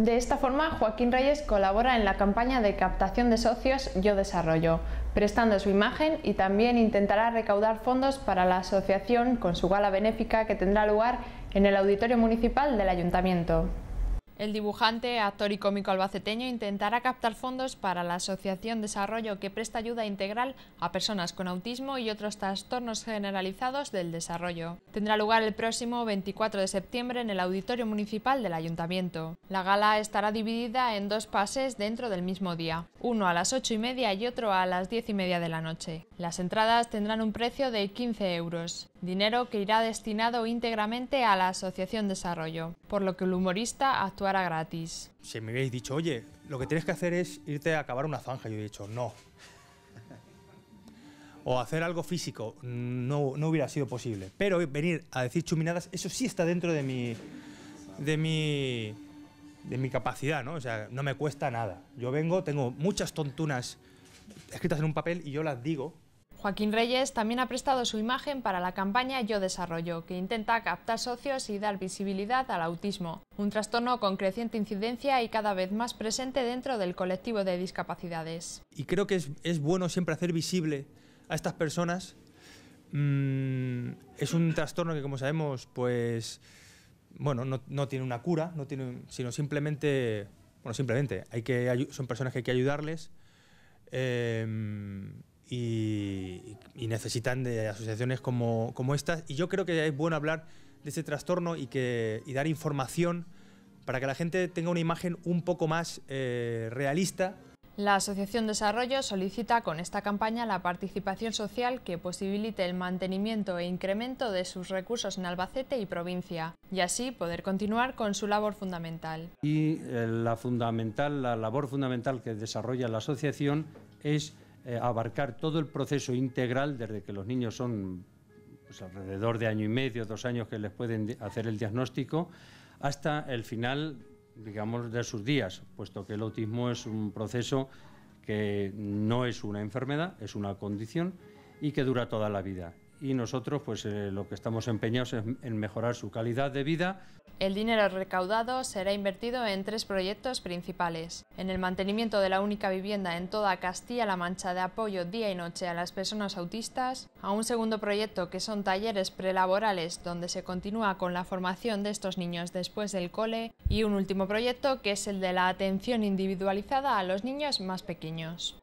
De esta forma, Joaquín Reyes colabora en la campaña de captación de socios Yo Desarrollo, prestando su imagen y también intentará recaudar fondos para la asociación con su gala benéfica que tendrá lugar en el Auditorio Municipal del Ayuntamiento. El dibujante, actor y cómico albaceteño intentará captar fondos para la Asociación Desarrollo que presta ayuda integral a personas con autismo y otros trastornos generalizados del desarrollo. Tendrá lugar el próximo 24 de septiembre en el Auditorio Municipal del Ayuntamiento. La gala estará dividida en dos pases dentro del mismo día, uno a las ocho y media y otro a las diez y media de la noche. Las entradas tendrán un precio de 15 euros, dinero que irá destinado íntegramente a la Asociación Desarrollo, por lo que el humorista actuará gratis. Si me hubierais dicho, oye, lo que tienes que hacer es irte a acabar una zanja, yo he dicho, no. o hacer algo físico, no, hubiera sido posible. Pero venir a decir chuminadas, eso sí está dentro de mi. de mi. de mi capacidad, ¿no? O sea, no me cuesta nada. Yo vengo, tengo muchas tontunas escritas en un papel y yo las digo Joaquín Reyes también ha prestado su imagen para la campaña Yo Desarrollo, que intenta captar socios y dar visibilidad al autismo, un trastorno con creciente incidencia y cada vez más presente dentro del colectivo de discapacidades. Y creo que es, bueno siempre hacer visible a estas personas. Mm, es un trastorno que, como sabemos, pues bueno, no, tiene una cura, no tiene, sino simplemente, bueno, simplemente hay que, son personas que hay que ayudarles. Em, y, y necesitan de asociaciones como, como estas. Y yo creo que es bueno hablar de este trastorno y, que, dar información para que la gente tenga una imagen un poco más eh, realista. La Asociación Desarrollo solicita con esta campaña la participación social que posibilite el mantenimiento e incremento de sus recursos en Albacete y provincia, y así poder continuar con su labor fundamental. Y eh, la, fundamental, la labor fundamental que desarrolla la asociación es eh, abarcar todo el proceso integral desde que los niños son pues, alrededor de año y medio, dos años que les pueden hacer el diagnóstico, hasta el final, digamos, de sus días, puesto que el autismo es un proceso que no es una enfermedad, es una condición y que dura toda la vida y nosotros pues eh, lo que estamos empeñados es en mejorar su calidad de vida. El dinero recaudado será invertido en tres proyectos principales. En el mantenimiento de la única vivienda en toda Castilla-La Mancha de apoyo día y noche a las personas autistas, a un segundo proyecto que son talleres prelaborales donde se continúa con la formación de estos niños después del cole y un último proyecto que es el de la atención individualizada a los niños más pequeños.